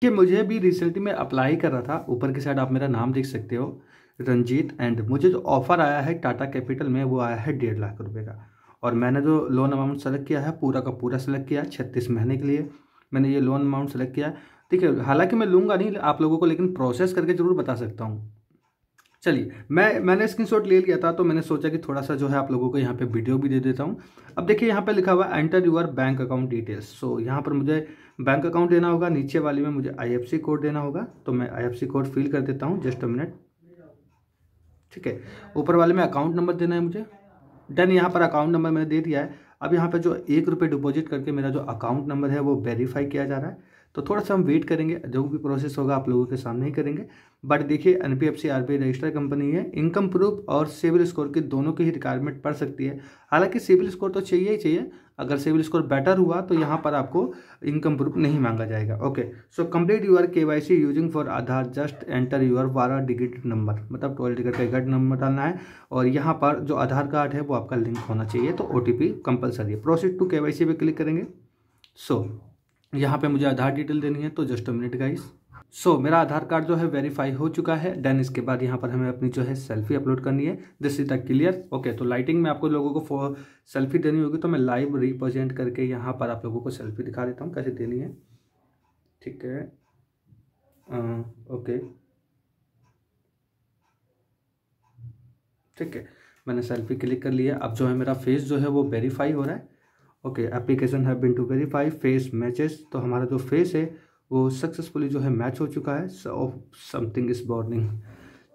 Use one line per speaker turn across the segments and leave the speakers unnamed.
कि मुझे भी रिसेंटली मैं अप्लाई कर रहा था ऊपर की साइड आप मेरा नाम देख सकते हो रंजीत एंड मुझे जो ऑफ़र आया है टाटा कैपिटल में वो आया है डेढ़ लाख रुपये का और मैंने जो लोन अमाउंट सेलेक्ट किया है पूरा का पूरा सेलेक्ट किया है छत्तीस महीने के लिए मैंने ये लोन अमाउंट सेलेक्ट किया है ठीक है हालांकि मैं लूँगा नहीं आप लोगों को लेकिन प्रोसेस करके ज़रूर बता सकता हूँ चलिए मैं मैंने स्क्रीनशॉट ले लिया था तो मैंने सोचा कि थोड़ा सा जो है आप लोगों को यहाँ पे वीडियो भी दे देता हूँ अब देखिए यहाँ पे लिखा हुआ enter your bank account details so यहाँ पर मुझे बैंक अकाउंट देना होगा नीचे वाले में मुझे आई कोड देना होगा तो मैं आई कोड फिल कर देता हूँ जस्ट अ मिनट ठीक है ऊपर वाले में अकाउंट नंबर देना है मुझे डन यहाँ पर अकाउंट नंबर मैंने दे दिया है अब यहाँ पर जो एक रुपये डिपॉजिट करके मेरा जो अकाउंट नंबर है वो वेरीफाई किया जा रहा है तो थोड़ा सा हम वेट करेंगे जो भी प्रोसेस होगा आप लोगों के सामने ही करेंगे बट देखिए N B F C R B register company है इनकम प्रूफ और सिविल स्कोर के दोनों की ही रिक्वायरमेंट पड़ सकती है हालांकि सिविल स्कोर तो चाहिए ही चाहिए अगर सिविल स्कोर बेटर हुआ तो यहाँ पर आपको इनकम प्रूफ नहीं मांगा जाएगा okay so complete your K Y C using for Aadhaar just enter your बारह डिजिट नंबर मतलब ट्वेल्व डिजिट का गट नंबर डालना है और यहाँ पर जो आधार कार्ड है वो आपका लिंक होना चाहिए तो ओ टी पी कंपलसरी है proceed to K Y C पे क्लिक करेंगे सो so, यहाँ पे मुझे आधार डिटेल देनी है तो just a minute guys so so, मेरा आधार कार्ड जो है वेरीफाई हो चुका है देन इसके बाद यहाँ पर हमें अपनी जो है सेल्फी अपलोड करनी है this is the clear okay तो लाइटिंग में आपको लोगों को सेल्फी देनी होगी तो मैं लाइव रिप्रेजेंट करके यहाँ पर आप लोगों को सेल्फी दिखा देता हूँ कैसे देनी है ठीक है ओके ठीक है मैंने सेल्फी क्लिक कर लिया अब जो है मेरा फेस जो है वो वेरीफाई हो रहा है okay application have been to verify face matches तो हमारा जो फेस है वो सक्सेसफुली जो है मैच हो चुका है समथिंग इज बॉर्निंग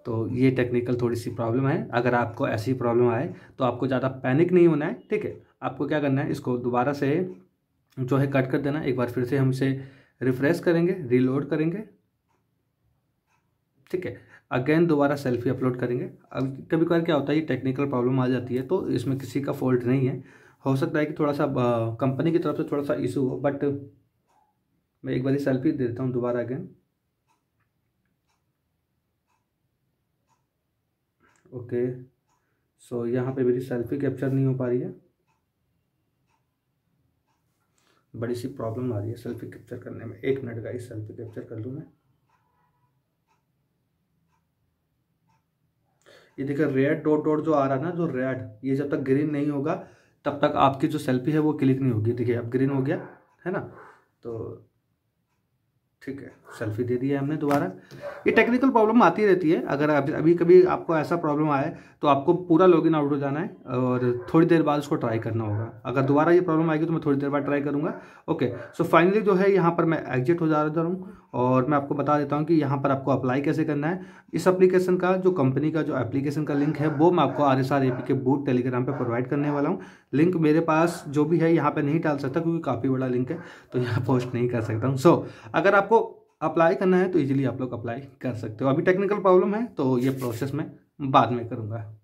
तो ये टेक्निकल थोड़ी सी प्रॉब्लम है अगर आपको ऐसी प्रॉब्लम आए तो आपको ज़्यादा पैनिक नहीं होना है ठीक है आपको क्या करना है इसको दोबारा से जो है कट कर देना एक बार फिर से हम इसे रिफ्रेश करेंगे रीलोड करेंगे ठीक है अगेन दोबारा सेल्फी अपलोड करेंगे अब कभी कभार क्या होता है ये टेक्निकल प्रॉब्लम आ जाती है तो इसमें किसी का फॉल्ट नहीं है हो सकता है कि थोड़ा सा कंपनी की तरफ से थोड़ा सा इशू हो बट मैं एक बार सेल्फी दे देता हूँ दोबारा अगेन ओके सो यहाँ पे मेरी सेल्फी कैप्चर नहीं हो पा रही है बड़ी सी प्रॉब्लम आ रही है सेल्फी कैप्चर करने में एक मिनट का इस सेल्फी कैप्चर कर लूँ मैं ये देखिए रेड डॉट डॉट जो आ रहा है ना जो रेड ये जब तक ग्रीन नहीं होगा तब तक आपकी जो सेल्फी है वो क्लिक नहीं होगी देखिए अब ग्रीन हो गया है ना तो ठीक है सेल्फी दे दिया हमने दोबारा ये टेक्निकल प्रॉब्लम आती रहती है अगर अभी अभी कभी आपको ऐसा प्रॉब्लम आए तो आपको पूरा लॉगिन आउट हो जाना है और थोड़ी देर बाद उसको ट्राई करना होगा अगर दोबारा ये प्रॉब्लम आएगी तो मैं थोड़ी देर बाद ट्राई करूँगा ओके सो फाइनली जो है यहाँ पर मैं एग्जिट हो जा रहा हूँ और मैं आपको बता देता हूँ कि यहाँ पर आपको अप्लाई कैसे करना है इस एप्लीकेशन का जो कंपनी का जो एप्लीकेशन का लिंक है वो मैं आपको R S R A P K bot Telegram पे प्रोवाइड करने वाला हूँ लिंक मेरे पास जो भी है यहाँ पे नहीं डाल सकता क्योंकि काफ़ी बड़ा लिंक है तो यहाँ पोस्ट नहीं कर सकता हूँ सो so, अगर आपको अप्लाई करना है तो ईजिली आप लोग अप्लाई कर सकते हो अभी टेक्निकल प्रॉब्लम है तो ये प्रोसेस मैं बाद में करूँगा